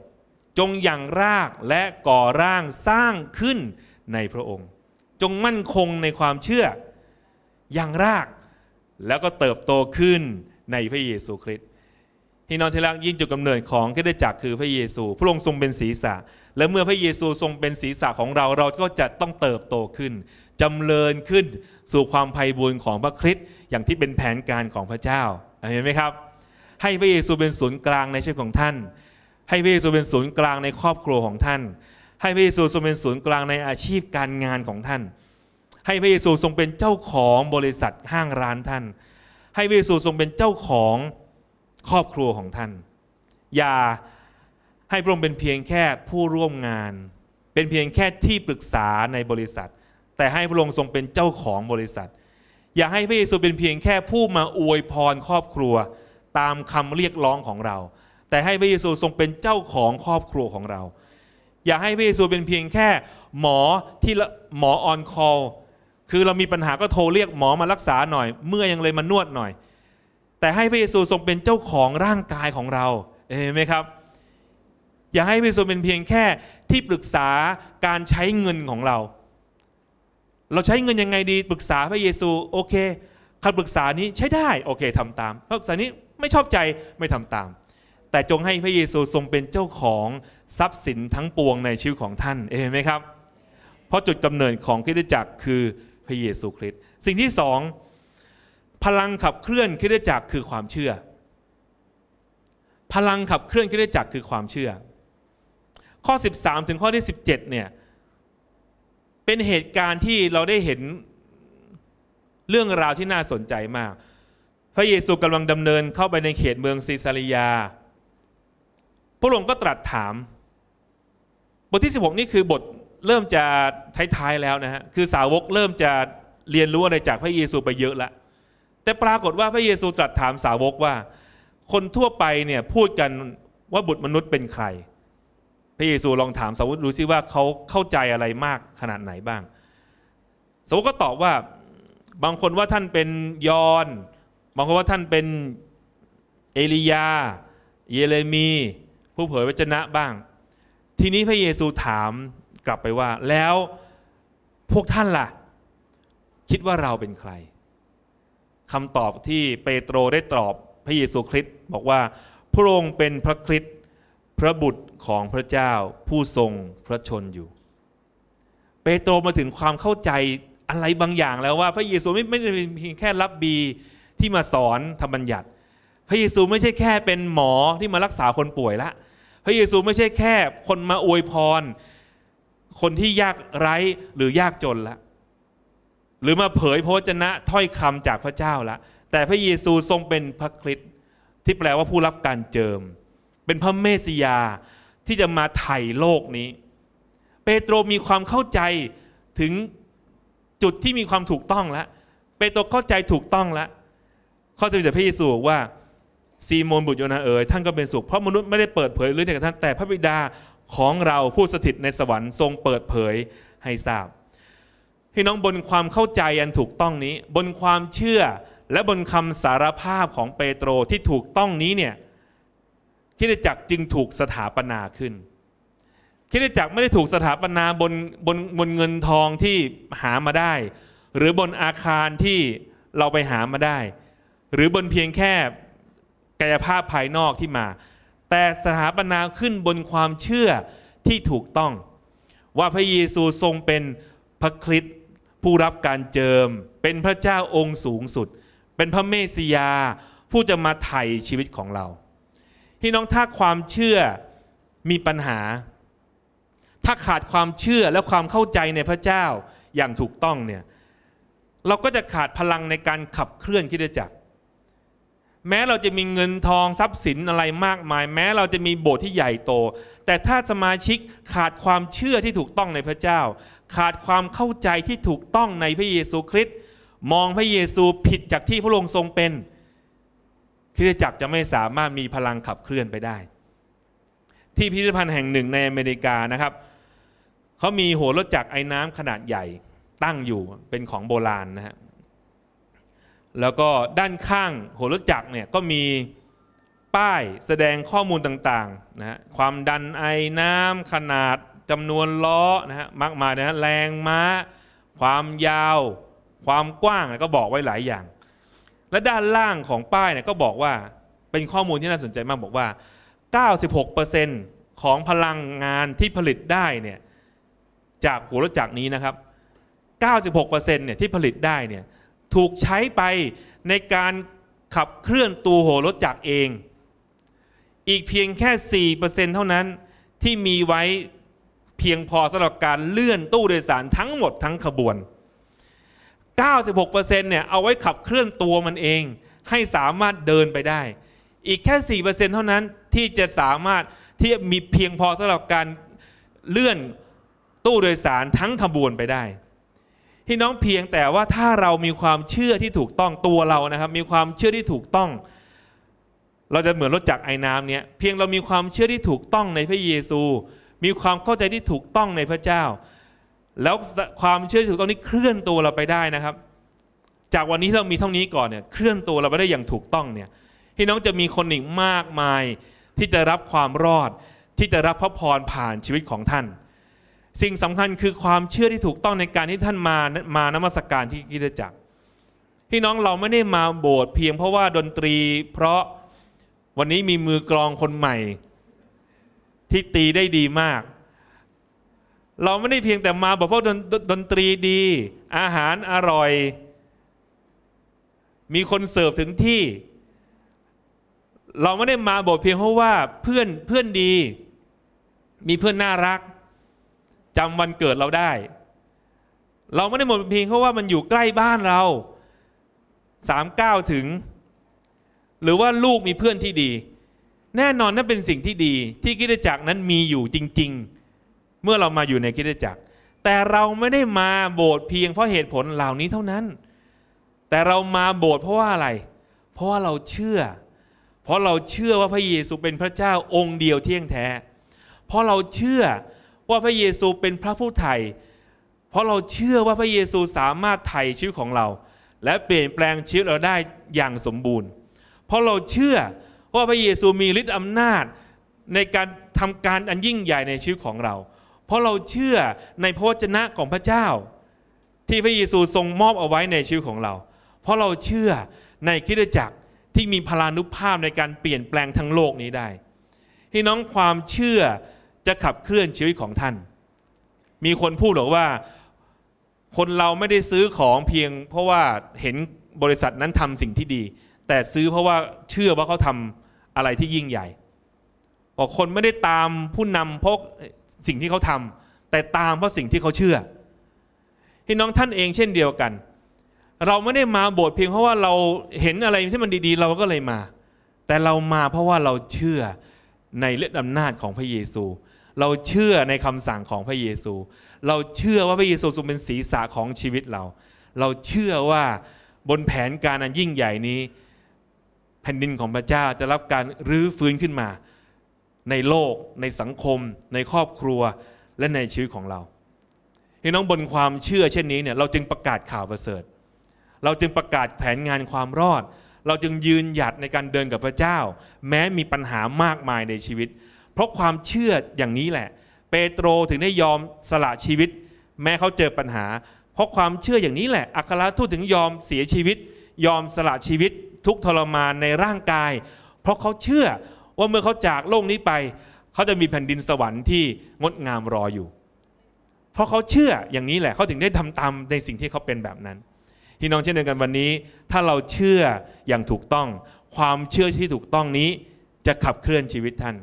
จงอย่างรากและก่อร่างสร้างขึ้นในพระองค์ จงมั่นคงในความเชื่ออย่างรากแล้วก็เติบโตขึ้นในพระเยซูคริสต์ที่นอนทีลักยิ่งจุดกำเนิดของครได้จากคือพระเยซูพระองค์ทรงเป็นศีรษะ และเมื่อพระเยซูทรงเป็นศีรษะของเราเราก็จะต้องเติบโตขึ้นจำเริญขึ้นสู่ความไพ่บุญของพระคริสต์อย่างที่เป็นแผนการของพระเจ้าเห็นไหมครับให้พระเยซูเป็นศูนย์กลางในชีวิตของท่าน ให้พระเยซูเป็นศูนย์กลางในครอบครัวของท่าน ให้พระเยซูทรงเป็นศูนย์กลางในอาชีพการงานของท่าน ให้พระเยซูทรงเป็นเจ้าของบริษัทห้างร้านท่าน ให้พระเยซูทรงเป็นเจ้าของครอบครัวของท่าน อย่าให้พระองค์เป็นเพียงแค่ผู้ร่วมงาน เป็นเพียงแค่ที่ปรึกษาในบริษัท แต่ให้พระองค์ทรงเป็นเจ้าของบริษัท อย่าให้พระเยซูเป็นเพียงแค่ผู้มาอวยพรครอบครัวตามคำเรียกร้องของเรา แต่ให้พระเยซูทรงเป็นเจ้าของครอบครัวของเรา อย่าให้พระเยซูเป็นเพียงแค่หมอที่หมอออนคอลคือเรามีปัญหาก็โทรเรียกหมอมารักษาหน่อย เมื่อยังเลยมานวดหน่อย แต่ให้พระเยซูทรงเป็นเจ้าของร่างกายของเราเห็นไหมครับ อย่าให้พระเยซูเป็นเพียงแค่ที่ปรึกษาการใช้เงินของเรา เราใช้เงินยังไงดีปรึกษาพระเยซูโอเคคำปรึกษานี้ใช้ได้โอเคทำตามปรึกษานี้ไม่ชอบใจไม่ทำตาม แต่จงให้พระเยซูทรงเป็นเจ้าของทรัพย์สินทั้งปวงในชีวิตของท่านเห็นไหมครับเพราะจุดกำเนิดของคริสตจักรคือพระเยซูคริสต์สิ่งที่สองพลังขับเคลื่อนคริสตจักรคือความเชื่อ พลังขับเคลื่อนคริสตจักรคือความเชื่อ ข้อ 13 ถึงข้อที่17เนี่ยเป็นเหตุการณ์ที่เราได้เห็นเรื่องราวที่น่าสนใจมากพระเยซูกำลังดำเนินเข้าไปในเขตเมืองซีซาริยาพระองค์ก็ตรัสถาม บทที่ 16 นี่คือบทเริ่มจะท้ายๆแล้วนะฮะ คือสาวกเริ่มจะเรียนรู้อะไรจากพระเยซูไปเยอะละ แต่ปรากฏว่าพระเยซูตรัสถามสาวกว่า คนทั่วไปเนี่ยพูดกันว่าบุตรมนุษย์เป็นใคร พระเยซูลองถามสาวกดูซิว่าเขาเข้าใจอะไรมากขนาดไหนบ้าง สาวกก็ตอบว่าบางคนว่าท่านเป็นยอนบางคนว่าท่านเป็นเอลียาเยเรมีผู้เผยวจนะบ้าง ทีนี้พระเยซูถามกลับไปว่า แล้วพวกท่านล่ะ คิดว่าเราเป็นใครคำตอบที่เปโตรได้ตอบพระเยซูคริสต์บอกว่า พระองค์เป็นพระคริสต์พระบุตรของพระเจ้าผู้ทรงพระชนอยู่ เปโตรมาถึงความเข้าใจอะไรบางอย่างแล้วว่าพระเยซูไม่ไม่ได้เป็นเพียงแค่รับบีที่มาสอนธรรมบัญญัติ พระเยซูไม่ใช่แค่เป็นหมอที่มารักษาคนป่วยละพระเยซูไม่ใช่แค่คนมาอวยพร คนที่ยากไร้หรือยากจนละ หรือมาเผยพระวจนะ ถ้อยคำจากพระเจ้าละ แต่พระเยซูทรงเป็นพระคริสต์ที่แปลว่าผู้รับการเจิม เป็นพระเมสยา ที่จะมาไถ่โลกนี้ เปโตรมีความเข้าใจถึงจุดที่มีความถูกต้องแล้วเปโตรเข้าใจถูกต้องแล้วข้อเท็จจากพระเยซูว่าซีโมนบุตรโยนาเอ๋ยท่านก็เป็นสุข เพราะมนุษย์ไม่ได้เปิดเผยเรื่องนกับท่าน แต่พระบิดาของเราผู้สถิตในสวรรค์ทรงเปิดเผยให้ทราบพี่น้องบนความเข้าใจอันถูกต้องนี้บนความเชื่อและบนคำสารภาพของเปโตรที่ถูกต้องนี้เนี่ยคิดจักจึงถูกสถาปนาขึ้นคิดจักไม่ได้ถูกสถาปนาบนบนบนเงินทองที่หามาได้ หรือบนอาคารที่เราไปหามาได้หรือบนเพียงแค่กายภาพภายนอกที่มา แต่สถาปนาขึ้นบนความเชื่อที่ถูกต้อง ว่าพระเยซูทรงเป็นพระคริสต์ผู้รับการเจิมเป็นพระเจ้าองค์สูงสุด เป็นพระเมสสิยา ผู้จะมาไถ่ชีวิตของเราพี่น้องถ้าความเชื่อมีปัญหา ถ้าขาดความเชื่อและความเข้าใจในพระเจ้าอย่างถูกต้องเนี่ย เราก็จะขาดพลังในการขับเคลื่อนคิดจักรแม้เราจะมีเงินทองทรัพย์สินอะไรมากมาย แม้เราจะมีโบสถ์ที่ใหญ่โต แต่ถ้าสมาชิกขาดความเชื่อที่ถูกต้องในพระเจ้า ขาดความเข้าใจที่ถูกต้องในพระเยซูคริสต์มองพระเยซูผิดจากที่พระองค์ทรงเป็นคริสตจักรจะไม่สามารถมีพลังขับเคลื่อนไปได้ ที่พิพิธภัณฑ์แห่งหนึ่งในอเมริกานะครับเขามีหัวรถจักรไอ้น้ำขนาดใหญ่ตั้งอยู่เป็นของโบราณนะครับแล้วก็ด้านข้างหัวรถจักรเนี่ยก็มีป้ายแสดงข้อมูลต่างๆนะฮะความดันไอ น้ำขนาดจำนวนล้อนะฮะมากมายนะฮะแรงม้าความยาวความกว้างก็บอกไว้หลายอย่าง และด้านล่างของป้ายเนี่ยก็บอกว่าเป็นข้อมูลที่น่าสนใจมากบอกว่า 96%ของพลังงานที่ผลิตได้เนี่ยจากหัวรถจักรนี้นะครับ 96%เนี่ยที่ผลิตได้เนี่ยถูกใช้ไปในการขับเคลื่อนตัวัวรถจักรเอง อีกเพียงแค่ 4%เท่านั้นที่มีไว้เพียงพอสำหรับการเลื่อนตู้โดยสารทั้งหมดทั้งขบวน 96%เนี่ย เอาไว้ขับเคลื่อนตัวมันเอง ให้สามารถเดินไปได้ อีกแค่ 4%เท่านั้นที่จะสามารถ ที่ มีเพียงพอสำหรับการเลื่อนตู้โดยสารทั้งขบวนไปได้พี่น้องเพียงแต่ว่าถ้าเรามีความเชื่อที่ถูกต้องตัวเรานะครับมีความเชื่อที่ถูกต้อง เราจะเหมือนรถจักรไอ้น้ำเนี่ยเพียงเรามีความเชื่อที่ถูกต้องในพระเยซู มีความเข้าใจที่ถูกต้องในพระเจ้า แล้วความเชื่อถูกต้องนี้เคลื่อนตัวเราไปได้นะครับ จากวันนี้เรามีเท่านี้ก่อนเนี่ยเคลื่อนตัวเราไปได้อย่างถูกต้องเนี่ยพี่น้องจะมีคนอีกมากมาย ที่จะรับความรอด ที่จะรับพระพรผ่านชีวิตของท่านสิ่งสำคัญคือความเชื่อที่ถูกต้องในการที่ท่านมา มานมัสกการที่กิจจักรพี่น้องเราไม่ได้มาโบสถ์เพียงเพราะว่าดนตรีเพราะวันนี้มีมือกลองคนใหม่ ที่ตีได้ดีมาก เราไม่ได้เพียงแต่มาบอกเพราะดนตรีดี อาหารอร่อย มีคนเสิร์ฟถึงที่ เราไม่ได้มาโบสถ์เพียงเพราะว่าเพื่อนเพื่อนดี มีเพื่อนน่ารักจำวันเกิดเราได้ เราไม่ได้หมดเพียงเพราะว่ามันอยู่ใกล้บ้านเราสามเก้าถึง หรือว่าลูกมีเพื่อนที่ดี แน่นอนนั่นเป็นสิ่งที่ดี ที่กิจจักรนั้นมีอยู่จริง ๆ เมื่อเรามาอยู่ในกิจจักร แต่เราไม่ได้มาโบสถ์เพียงเพราะเหตุผลเหล่านี้เท่านั้น แต่เรามาโบสถ์เพราะว่าอะไร เพราะว่าเราเชื่อ เพราะเราเชื่อว่าพระเยซูเป็นพระเจ้าองค์เดียวเที่ยงแท้ เพราะเราเชื่อว่าพระเยซูเป็นพระผู้ไถ่เพราะเราเชื่อว่าพระเยซูสามารถไถ่ชีวิตของเรา และเปลี่ยนแปลงชีวิตเราได้อย่างสมบูรณ์ เพราะเราเชื่อว่าพระเยซูมีฤทธิ์อำนาจในการทำการอันยิ่งใหญ่ในชีวิตของเรา เพราะเราเชื่อในพระวจนะของพระเจ้า ที่พระเยซูทรงมอบเอาไว้ในชีวิตของเรา เพราะเราเชื่อในคิดจักรที่มีพลานุภาพในการเปลี่ยนแปลงทั้งโลกนี้ได้ที่น้องความเชื่อจะขับเคลื่อนชีวิตของท่าน มีคนพูดบอกว่า คนเราไม่ได้ซื้อของเพียง เพราะว่าเห็นบริษัทนั้นทำสิ่งที่ดี แต่ซื้อเพราะว่าเชื่อว่าเขาทำอะไรที่ยิ่งใหญ่ บอกคนไม่ได้ตามผู้นำเพราะสิ่งที่เขาทำ แต่ตามเพราะสิ่งที่เขาเชื่อให้น้องท่านเองเช่นเดียวกัน เราไม่ได้มาโบสถ์เพียง เพราะว่าเราเห็นอะไรที่มันดี ๆ เราก็เลยมา แต่เรามาเพราะว่าเราเชื่อในลือดอำนาจของพระเยซูเราเชื่อในคำสั่งของพระเยซู เราเชื่อว่าพระเยซูทรงเป็นศีรษะของชีวิตเรา เราเชื่อว่าบนแผนการอันยิ่งใหญ่นี้ แผ่นดินของพระเจ้าจะรับการรื้อฟื้นขึ้นมา ในโลก ในสังคม ในครอบครัวและในชีวิตของเราพี่น้องบนความเชื่อเช่นนี้เนี่ยเราจึงประกาศข่าวประเสริฐ เราจึงประกาศแผนงานความรอด เราจึงยืนหยัดในการเดินกับพระเจ้า แม้มีปัญหามากมายในชีวิตราะความเชื่ออย่างนี้แหละ เปโตรถึงได้ยอมสละชีวิต แม้เขาเจอปัญหา เพราะความเชื่ออย่างนี้แหละ อัครทูตถึงยอมเสียชีวิต ยอมสละชีวิตทุกทรมานในร่างกาย เพราะเขาเชื่อ ว่าเมื่อเขาจากโลกนี้ไปเขาจะมีแผ่นดินสวรรค์ที่งดงามรออยู่ เพราะเขาเชื่ออย่างนี้แหละเขาถึงได้ทำตามในสิ่งที่เขาเป็นแบบนั้นพี่น้องเช่นเดียวกันวันนี้ ถ้าเราเชื่ออย่างถูกต้อง ความเชื่อที่ถูกต้องนี้จะขับเคลื่อนชีวิตท่าน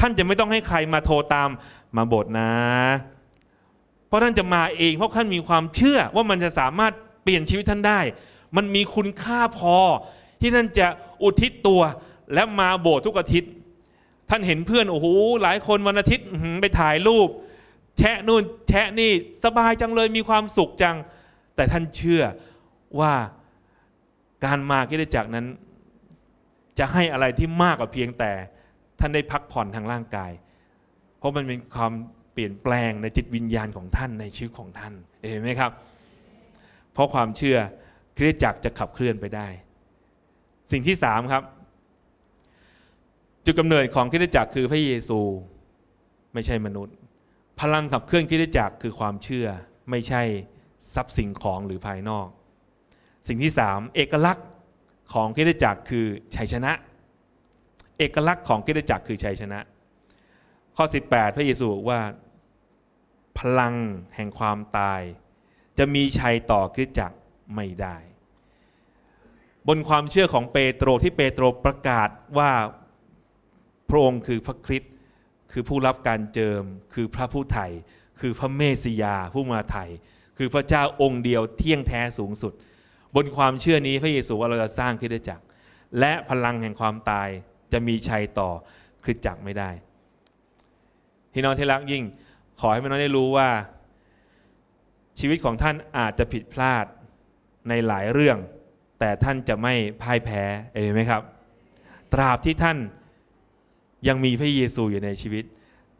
ท่านจะไม่ต้องให้ใครมาโทรตามมาบทนะ เพราะท่านจะมาเอง เพราะท่านมีความเชื่อว่ามันจะสามารถเปลี่ยนชีวิตท่านได้ มันมีคุณค่าพอ ที่ท่านจะอุทิศตัวและมาโบสถ์ทุกอาทิตย์ ท่านเห็นเพื่อนโอ้โหหลายคนวันอาทิตย์ไปถ่ายรูป แชะนู่นแชะนี่ สบายจังเลยมีความสุขจัง แต่ท่านเชื่อว่าการมาคิด้จากนั้น จะให้อะไรที่มากกว่าเพียงแต่ท่าน ได้พักผ่อนทางร่างกาย เพราะมันเป็นความเปลี่ยนแปลงใน จิตวิญญาณของท่านใน ชีวิตของท่านเห็นไหมครับ เพราะความเชื่อคริสตจักรจะขับเคลื่อนไปได้ สิ่งที่สามครับ จุดกำเนิดของคริสตจักรคือพระเยซู ไม่ใช่มนุษย์ พลังขับเคลื่อนคริสตจักรคือความเชื่อไม่ใช่ทรัพย์สิ่งของหรือภายนอก สิ่งที่สามเอกลักษณ์ของคริสตจักรคือชัยชนะเอกลักษณ์ของกิจจักรคือชัยชนะ ข้อ 18 พระเยซูบอกว่าพลังแห่งความตาย จะมีชัยต่อกิจจักร ไม่ได้ บนความเชื่อของเปโตรที่เปโตรประกาศว่า พระองค์คือพระคริสต์คือผู้รับการเจิมคือพระผู้ไถ่คือพระเมสสิยาผู้มาไถ่คือพระเจ้าองค์เดียวเที่ยงแท้สูงสุด บนความเชื่อนี้พระเยซูว่า เราจะสร้างคิดจักร และพลังแห่งความตายจะมีชัยต่อคริสตจักรไม่ได้พี่น้องที่รักยิ่งขอให้พี่น้องได้รู้ว่า ชีวิตของท่านอาจจะผิดพลาดในหลายเรื่อง แต่ท่านจะไม่พ่ายแพ้เองไหมครับตราบที่ท่านยังมีพระเยซูอยู่ในชีวิต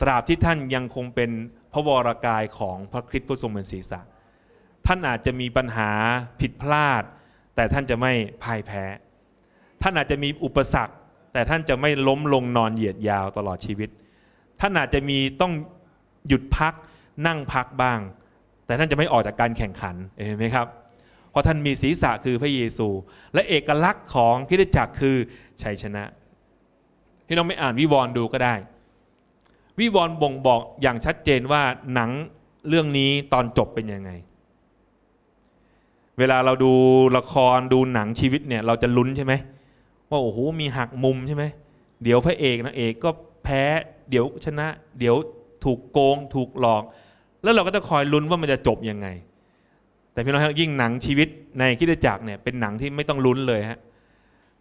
ตราบที่ท่านยังคงเป็นพระวรากายของพระคริสต์ผู้ทรงเป็นศีรษะท่านอาจจะมีปัญหาผิดพลาด แต่ท่านจะไม่พ่ายแพ้ ท่านอาจจะมีอุปสรรคแต่ท่านจะไม่ล้มลงนอนเหยียดยาวตลอดชีวิต ท่านอาจจะมีต้องหยุดพักนั่งพักบ้าง แต่ท่านจะไม่ออกจากการแข่งขันเห็นไหมครับเพราะท่านมีศีรษะคือพระเยซู และ เอกลักษณ์ของคริสตจักรคือชัยชนะพี่ น้อง ไม่อ่านวิวรณ์ดูก็ได้ วิวรณ์บ่งบอกอย่างชัดเจนว่าหนังเรื่องนี้ตอนจบเป็นยังไง เวลาเราดูละครดูหนังชีวิตเนี่ยเราจะลุ้นใช่ไหมว่าโอ้โห มีหักมุมใช่ไหมเดี๋ยวพระเอกนางเอกก็แพ้เดี๋ยวชนะ เดี๋ยวถูกโกงถูกหลอก แล้วเราก็จะคอยลุ้นว่ามันจะจบยังไง แต่พี่น้องยิ่งหนังชีวิตในคิดจักเนี่ยเป็นหนังที่ไม่ต้องลุ้นเลยฮะ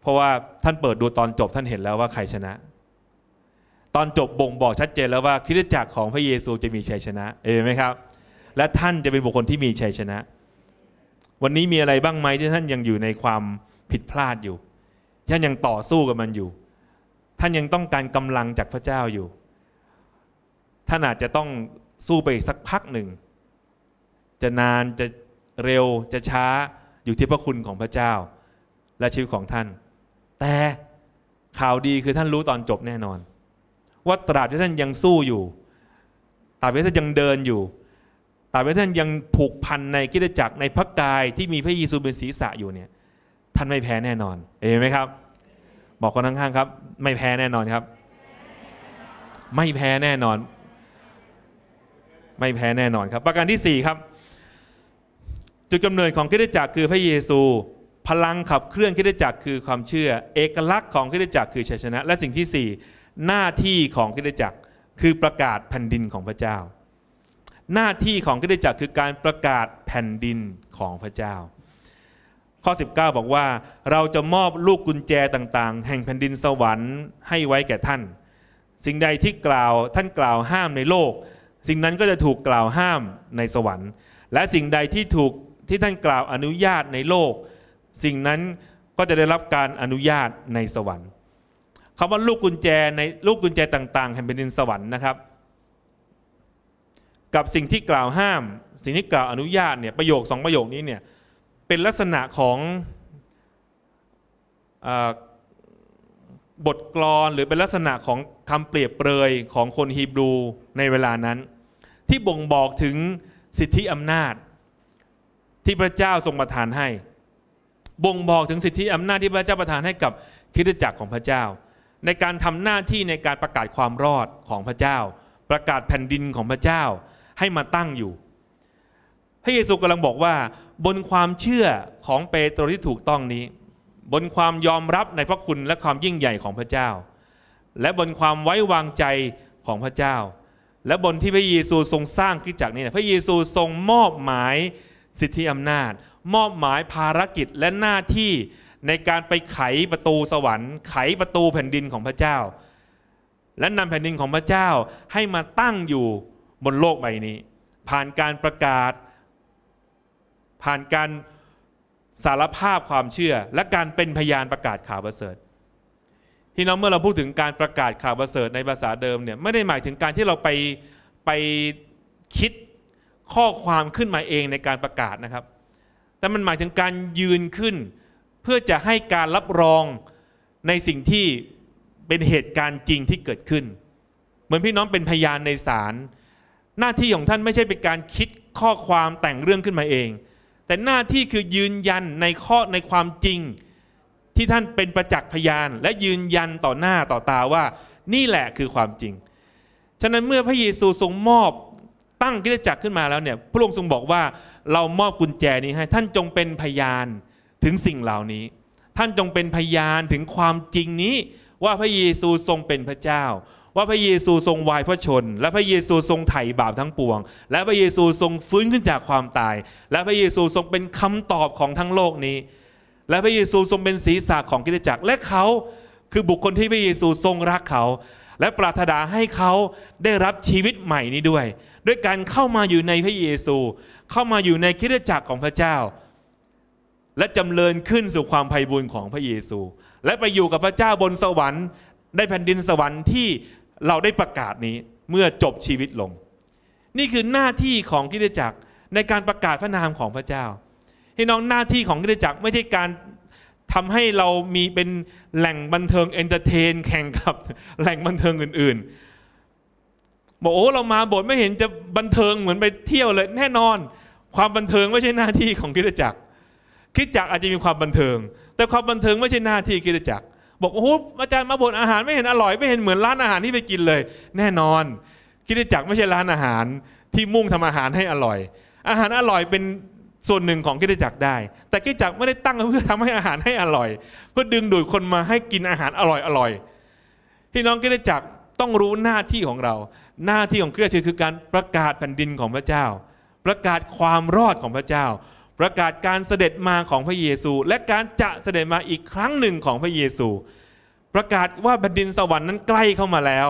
เพราะว่าท่านเปิดดูตอนจบท่านเห็นแล้วว่าใครชนะ ตอนจบบ่งบอกชัดเจนแล้วว่าคิดจักของพระเยซูจะมีชัยชนะเองไหมครับและท่านจะเป็นบุคคลที่มีชัยชนะ วันนี้มีอะไรบ้างไหมที่ท่านยังอยู่ในความผิดพลาดอยู่ท่านยังต่อสู้กับมันอยู่ ท่านยังต้องการกำลังจากพระเจ้าอยู่ ท่าน อาจจะต้องสู้ไปสักพักหนึ่ง จะนาน จะเร็ว จะช้า อยู่ที่พระคุณของพระเจ้า และชีวิตของท่าน แต่ข่าวดีคือท่านรู้ตอนจบแน่นอน ว่าตราบ ที่ท่านยังสู้อยู่ ตราบที่ท่านยังเดินอยู่ ตราบที่ท่านยังผูกพันในกิจจักรในพระกาย ที่มีพระเยซูเป็นศีรษะอยู่เนี่ยท่านไม่แพ้แน่นอน เห็นไหมครับ บอกคนข้างๆครับ ไม่แพ้แน่นอนครับ ไม่แพ้แน่นอน ไม่แพ้แน่นอนครับ ประการที่4ครับ จุดกำเนิดของคริสตจักรคือพระเยซู พลังขับเคลื่อนคริสตจักรคือความเชื่อ เอกลักษณ์ของคริสตจักรคือชัยชนะ และสิ่งที่ 4 หน้าที่ของคริสตจักรคือประกาศแผ่นดินของพระเจ้า หน้าที่ของคริสตจักรคือการประกาศแผ่นดินของพระเจ้าข้อ 19 บอกว่าเราจะมอบลูกกุญแจต่างๆ แห่งแผ่นดินสวรรค์ให้ไว้แก่ท่าน สิ่งใดที่กล่าวท่านกล่าวห้ามในโลก สิ่งนั้นก็จะถูกกล่าวห้ามในสวรรค์ และสิ่งใดที่ถูกที่ท่านกล่าวอนุญาตในโลก สิ่งนั้นก็จะได้รับการอนุญาตในสวรรค์คำว่าลูกกุญแจในลูกกุญแจต่างๆแห่งแผ่นดินสวรรค์นะครับ กับสิ่งที่กล่าวห้ามสิ่งที่กล่าวอนุญาตเนี่ยประโยคสองประโยคนี้เนี่ยเป็นลักษณะของบทกลอนหรือเป็นลักษณะของคำเปรียบเปรยของคนฮีบรูในเวลานั้น ที่บ่งบอกถึงสิทธิอำนาจที่พระเจ้าทรงประทานให้ บ่งบอกถึงสิทธิอำนาจที่พระเจ้าประทานให้กับคริสตจักรของพระเจ้า ในการทำหน้าที่ในการประกาศความรอดของพระเจ้า ประกาศแผ่นดินของพระเจ้าให้มาตั้งอยู่พระเยซูกำลังบอกว่าบนความเชื่อของเปโตรที่ถูกต้องนี้ บนความยอมรับในพระคุณและความยิ่งใหญ่ของพระเจ้า และบนความไว้วางใจของพระเจ้า และบนที่พระเยซูทรงสร้างขึ้นจากนี้ พระเยซูทรงมอบหมายสิทธิอำนาจ มอบหมายภารกิจและหน้าที่ในการไปไขประตูสวรรค์ไขประตูแผ่นดินของพระเจ้า และนำแผ่นดินของพระเจ้าให้มาตั้งอยู่บนโลกใบนี้ ผ่านการประกาศผ่านการสารภาพความเชื่อ และการเป็นพยานประกาศข่าวประเสริฐที่น้องเมื่อเราพูดถึงการประกาศข่าวประเสริฐในภาษาเดิมเนี่ยไม่ได้หมายถึงการที่เราไปไปคิดข้อความขึ้นมาเองในการประกาศนะครับ แต่มันหมายถึงการยืนขึ้นเพื่อจะให้การรับรองในสิ่งที่เป็นเหตุการณ์จริงที่เกิดขึ้น เหมือนพี่น้องเป็นพยานในศาลหน้าที่ของท่านไม่ใช่เป็นการคิดข้อความแต่งเรื่องขึ้นมาเองแต่หน้าที่คือยืนยันในข้อในความจริง ที่ท่านเป็นประจักษ์พยาน และยืนยันต่อหน้าต่อตาว่านี่แหละคือความจริง ฉะนั้นเมื่อพระเยซูทรงมอบตั้งกิจจักรขึ้นมาแล้วเนี่ยพระองค์ทรงบอกว่าเรามอบกุญแจนี้ให้ ท่านจงเป็นพยานถึงสิ่งเหล่านี้ ท่านจงเป็นพยานถึงความจริงนี้ ว่าพระเยซูทรงเป็นพระเจ้าว่าพระเยซูทรงวายพระชน และพระเยซูทรงไถ่บาปทั้งปวง และพระเยซูทรงฟื้นขึ้นจากความตาย และพระเยซูทรงเป็นคำตอบของทั้งโลกนี้ และพระเยซูทรงเป็นศีรษะของกิจจักรและเขา คือบุคคลที่พระเยซูทรงรักเขา และปรารถนาให้เขาได้รับชีวิตใหม่นี้ด้วย ด้วยการเข้ามาอยู่ในพระเยซู เข้ามาอยู่ในคิดจักรของพระเจ้า และจำเริญขึ้นสู่ความไพ่บุญของพระเยซู และไปอยู่กับพระเจ้าบนสวรรค์ในแผ่นดินสวรรค์ที่เราได้ประกาศนี้เมื่อจบชีวิตลง นี่คือหน้าที่ของกิจจักรในการประกาศพระนามของพระเจ้าให้น้องหน้าที่ของกิจจักรไม่ใช่การทำให้เรามีเป็นแหล่งบันเทิงเอนเตอร์เทน แข่งกับ แหล่งบันเทิงอื่นๆบอกโอ้เรามาบทไม่เห็นจะบันเทิงเหมือนไปเที่ยวเลยแน่นอน ความบันเทิงไม่ใช่หน้าที่ของกิดจักรกิดจักรอาจจะมีความบันเทิง แต่ความบันเทิงไม่ใช่หน้าที่กิดจักรบอกโอ้โหอาจารย์มาบทอาหารไม่เห็นอร่อยไม่เห็นเหมือนร้านอาหารที่ไปกินเลย แน่นอนคิดจักไม่ใช่ร้านอาหารที่มุ่งทำอาหารให้อร่อย อาหารอร่อยเป็นส่วนหนึ่งของคิดจักได้ แต่คิดจักไม่ได้ตั้งเพื่อทำให้อาหารให้อร่อยเพื่อดึงดูดคนมาให้กินอาหารอร่อยอร่อยพี่น้องคิดจักต้องรู้หน้าที่ของเรา หน้าที่ของคริอตจักคือการประกาศแผ่นดินของพระเจ้า ประกาศความรอดของพระเจ้าประกาศการเสด็จมาของพระเยซู และการจะเสด็จมาอีกครั้งหนึ่งของพระเยซู ประกาศว่าแผ่นดินสวรรค์นั้นใกล้เข้ามาแล้ว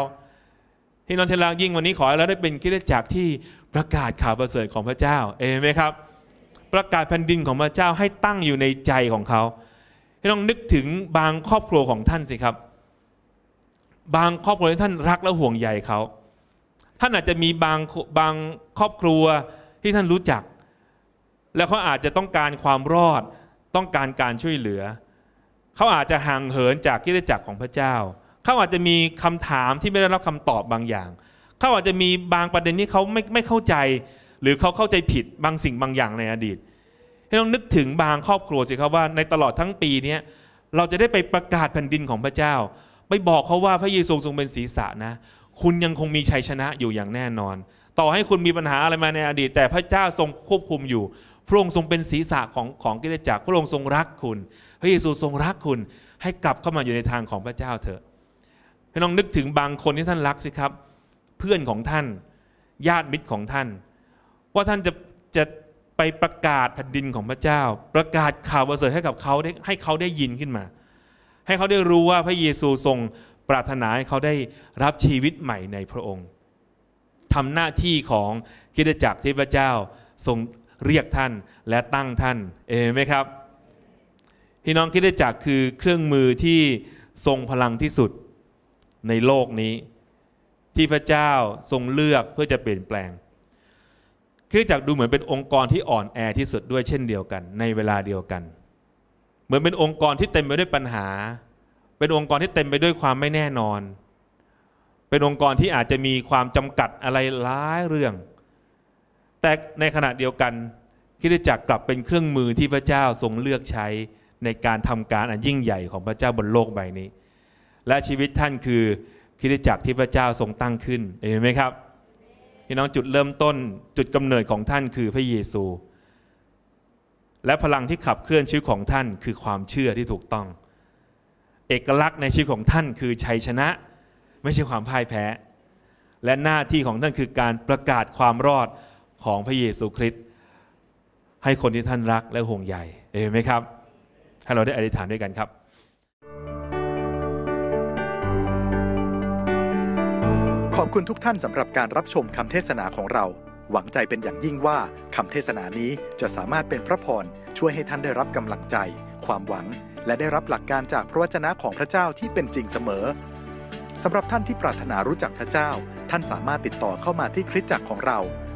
ที่นอนเทลางยิ่งวันนี้ขอให้เราได้เป็นคิดจักรที่ประกาศข่าวประเสริฐของพระเจ้าเอเมนครับประกาศแผ่นดินของพระเจ้าให้ตั้งอยู่ในใจของเขาให้้องนึกถึงบางครอบครัวของท่านสิครับ บางครอบครัวที่ท่านรักและห่วงใยเขาท่านอาจจะมีบางบางครอบครัวที่ท่านรู้จักแล้วเขาอาจจะต้องการความรอด ต้องการการช่วยเหลือ เขาอาจจะห่างเหินจากกิจจักรของพระเจ้า เขาอาจจะมีคำถามที่ไม่ได้รับคำตอบบางอย่าง เขาอาจจะมีบางประเด็นที่เขาไม่ไม่เข้าใจหรือเขาเข้าใจผิดบางสิ่งบางอย่างในอดีต ให้ต้องนึกถึงบางครอบครัวสิครับว่าในตลอดทั้งปีนี้เราจะได้ไปประกาศแผ่นดินของพระเจ้าไปบอกเขาว่าพระเยซูทรงเป็นศีรษะนะคุณยังคงมีชัยชนะอยู่อย่างแน่นอน ต่อให้คุณมีปัญหาอะไรมาในอดีต แต่พระเจ้าทรงควบคุมอยู่พระองค์ทรงเป็นศีรษะของ ของกิเลสจักรพระองค์ทรงรักคุณ พระเยซูทรงรักคุณให้กลับเข้ามาอยู่ในทางของพระเจ้า เถอะพี่น้องนึกถึงบางคนที่ท่านรักสิครับ เพื่อนของท่านญาติมิตรของท่าน ว่าท่านจะจะไปประกาศแผ่นดินของพระเจ้า ประกาศข่าวประเสริฐให้กับเขาได้ให้เขาได้ยินขึ้นมา ให้เขาได้รู้ว่าพระเยซูทรงปรารถนาให้เขาได้รับชีวิตใหม่ในพระองค์ทำหน้าที่ของกิจจักรที่พระเจ้าทรงเรียกท่านและตั้งท่าน เอไหมครับ พี่น้องคิดได้จักคือเครื่องมือที่ทรงพลังที่สุดในโลกนี้ ที่พระเจ้าทรงเลือกเพื่อจะเปลี่ยนแปลง คิดได้จักดูเหมือนเป็นองค์กรที่อ่อนแอที่สุดด้วยเช่นเดียวกัน ในเวลาเดียวกัน เหมือนเป็นองค์กรที่เต็มไปด้วยปัญหา เป็นองค์กรที่เต็มไปด้วยความไม่แน่นอน เป็นองค์กรที่อาจจะมีความจำกัดอะไรหลายเรื่องแต่ในขณะเดียวกันคิดจักกลับเป็นเครื่องมือที่พระเจ้าทรงเลือกใช้ในการทำการอันยิ่งใหญ่ของพระเจ้าบนโลกใบนี้ และชีวิตท่านคือคิดจักที่พระเจ้าทรงตั้งขึ้นเห็นไหมครับพี่น้องจุดเริ่มต้นจุดกำเนิดของท่านคือพระเยซู และพลังที่ขับเคลื่อนชีวิตของท่านคือความเชื่อที่ถูกต้อง เอกลักษณ์ในชีวิตของท่านคือชัยชนะ ไม่ใช่ความพ่ายแพ้ และหน้าที่ของท่านคือการประกาศความรอดของพระเยซูคริสต์ให้คนที่ท่านรักและห่วงใยเเมนไหมครับ ให้เราได้อธิษฐานด้วยกันครับ ขอบคุณทุกท่านสำหรับการรับชมคำเทศนาของเรา หวังใจเป็นอย่างยิ่งว่าคำเทศนานี้จะสามารถเป็นพระพร ช่วยให้ท่านได้รับกำลังใจ ความหวัง และได้รับหลักการจากพระวจนะของพระเจ้าที่เป็นจริงเสมอสำหรับท่านที่ปรารถนารู้จักพระเจ้า ท่านสามารถติดต่อเข้ามาที่คริสตจักรของเรา